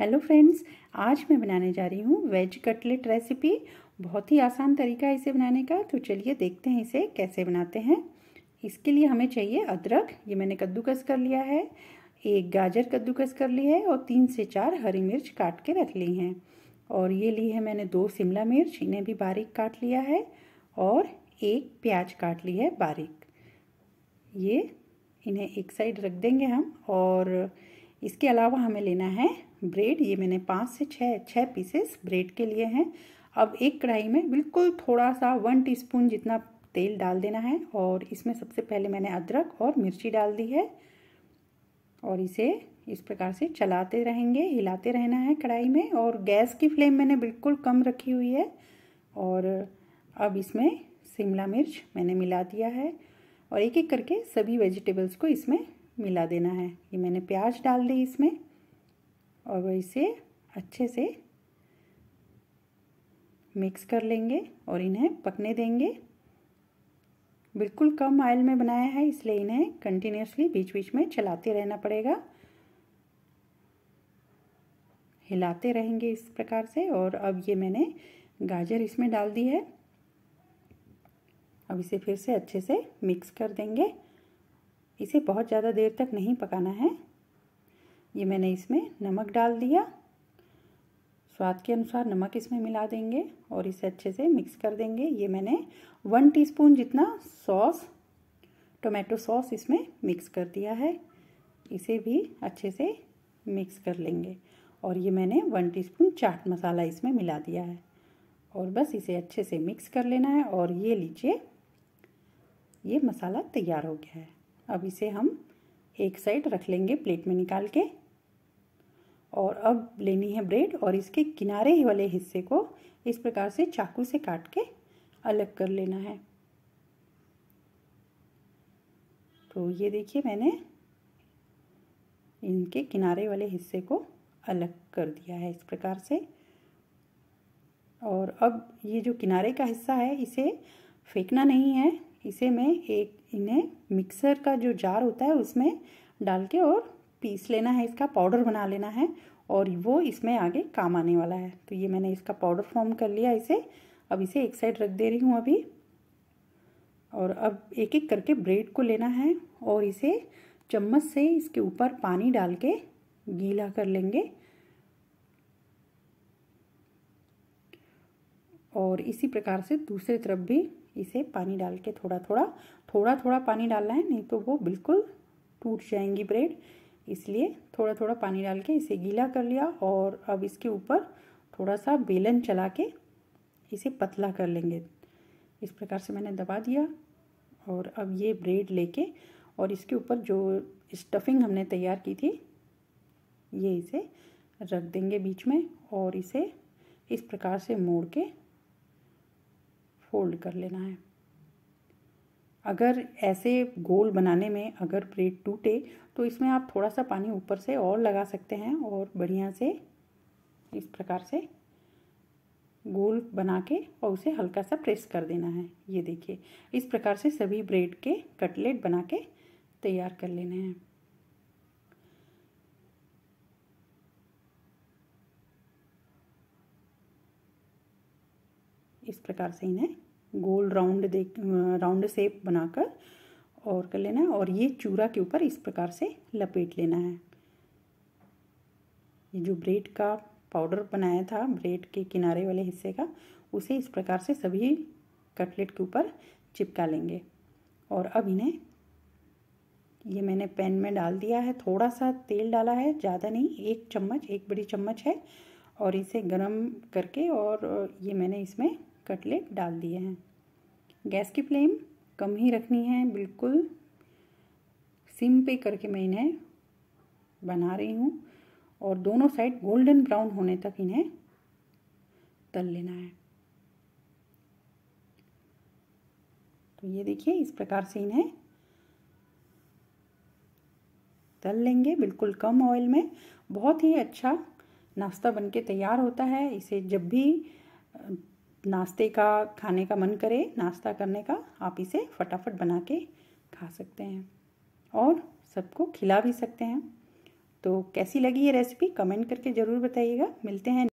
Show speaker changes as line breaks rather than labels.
hello friends आज मैं बनाने जा रही हूँ वेज कटलेट रेसिपी बहुत ही आसान तरीका है इसे बनाने का तो चलिए देखते हैं इसे कैसे बनाते हैं इसके लिए हमें चाहिए अदरक ये मैंने कद्दूकस कर लिया है एक गाजर कद्दूकस कर ली है और तीन से चार हरी मिर्च काट के रख ली हैं और ये ली है मैंने दो शिमला मिर्च इन्हें भी बारीक काट लिया है और एक प्याज काट ली है बारीक ये इन्हें एक साइड रख देंगे हम और इसके अलावा हमें लेना है ब्रेड ये मैंने पाँच से छः छः पीसेस ब्रेड के लिए हैं अब एक कढ़ाई में बिल्कुल थोड़ा सा वन टीस्पून जितना तेल डाल देना है और इसमें सबसे पहले मैंने अदरक और मिर्ची डाल दी है और इसे इस प्रकार से चलाते रहेंगे हिलाते रहना है कढ़ाई में और गैस की फ्लेम मैंने बिल्कुल कम रखी हुई है और अब इसमें शिमला मिर्च मैंने मिला दिया है और एक एक करके सभी वेजिटेबल्स को इसमें मिला देना है ये मैंने प्याज डाल दी इसमें और इसे अच्छे से मिक्स कर लेंगे और इन्हें पकने देंगे बिल्कुल कम आयल में बनाया है इसलिए इन्हें कंटिन्यूसली बीच बीच में चलाते रहना पड़ेगा हिलाते रहेंगे इस प्रकार से और अब ये मैंने गाजर इसमें डाल दी है अब इसे फिर से अच्छे से मिक्स कर देंगे इसे बहुत ज़्यादा देर तक नहीं पकाना है ये मैंने इसमें नमक डाल दिया स्वाद के अनुसार नमक इसमें मिला देंगे और इसे अच्छे से मिक्स कर देंगे ये मैंने वन टीस्पून जितना सॉस टोमेटो सॉस इसमें मिक्स कर दिया है इसे भी अच्छे से मिक्स कर लेंगे और ये मैंने वन टीस्पून चाट मसाला इसमें मिला दिया है और बस इसे अच्छे से मिक्स कर लेना है और ये लीजिए ये मसाला तैयार हो गया है अब इसे हम एक साइड रख लेंगे प्लेट में निकाल के और अब लेनी है ब्रेड और इसके किनारे ही वाले हिस्से को इस प्रकार से चाकू से काट के अलग कर लेना है तो ये देखिए मैंने इनके किनारे वाले हिस्से को अलग कर दिया है इस प्रकार से और अब ये जो किनारे का हिस्सा है इसे फेंकना नहीं है इसे मैं एक इन्हें मिक्सर का जो जार होता है उसमें डाल के और पीस लेना है इसका पाउडर बना लेना है और वो इसमें आगे काम आने वाला है तो ये मैंने इसका पाउडर फॉर्म कर लिया इसे अब इसे एक साइड रख दे रही हूँ अभी और अब एक एक करके ब्रेड को लेना है और इसे चम्मच से इसके ऊपर पानी डाल के गीला कर लेंगे और इसी प्रकार से दूसरे तरफ भी इसे पानी डाल के थोड़ा थोड़ा थोड़ा थोड़ा पानी डालना है नहीं तो वो बिल्कुल टूट जाएंगी ब्रेड इसलिए थोड़ा थोड़ा पानी डाल के इसे गीला कर लिया और अब इसके ऊपर थोड़ा सा बेलन चला के इसे पतला कर लेंगे इस प्रकार से मैंने दबा दिया और अब ये ब्रेड लेके और इसके ऊपर जो स्टफिंग हमने तैयार की थी ये इसे रख देंगे बीच में और इसे इस प्रकार से मोड़ के फोल्ड कर लेना है अगर ऐसे गोल बनाने में अगर प्लेट टूटे तो इसमें आप थोड़ा सा पानी ऊपर से और लगा सकते हैं और बढ़िया से इस प्रकार से गोल बना के और उसे हल्का सा प्रेस कर देना है ये देखिए इस प्रकार से सभी ब्रेड के कटलेट बना के तैयार कर लेने हैं इस प्रकार से इन्हें गोल राउंड देख राउंड शेप बनाकर और कर लेना है और ये चूरा के ऊपर इस प्रकार से लपेट लेना है ये जो ब्रेड का पाउडर बनाया था ब्रेड के किनारे वाले हिस्से का उसे इस प्रकार से सभी कटलेट के ऊपर चिपका लेंगे और अब इन्हें ये मैंने पैन में डाल दिया है थोड़ा सा तेल डाला है ज़्यादा नहीं एक चम्मच एक बड़ी चम्मच है और इसे गरम करके और ये मैंने इसमें कटलेट डाल दिए हैं गैस की फ्लेम कम ही रखनी है बिल्कुल सिम पे करके मैं इन्हें बना रही हूँ और दोनों साइड गोल्डन ब्राउन होने तक इन्हें तल लेना है तो ये देखिए इस प्रकार से इन्हें तल लेंगे बिल्कुल कम ऑयल में बहुत ही अच्छा नाश्ता बनके तैयार होता है इसे जब भी नाश्ते का खाने का मन करे नाश्ता करने का आप इसे फटाफट बना के खा सकते हैं और सबको खिला भी सकते हैं तो कैसी लगी ये रेसिपी कमेंट करके ज़रूर बताइएगा मिलते हैं